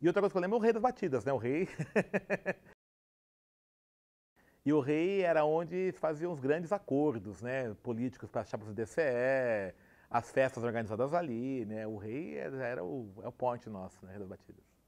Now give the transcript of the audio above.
E outra coisa que eu lembro é o rei das batidas, né? O rei. e o rei era onde faziam os grandes acordos, né? Políticos para as chapas do DCE, as festas organizadas ali, né? O rei era, o, é o ponte nosso, né? Rei das batidas.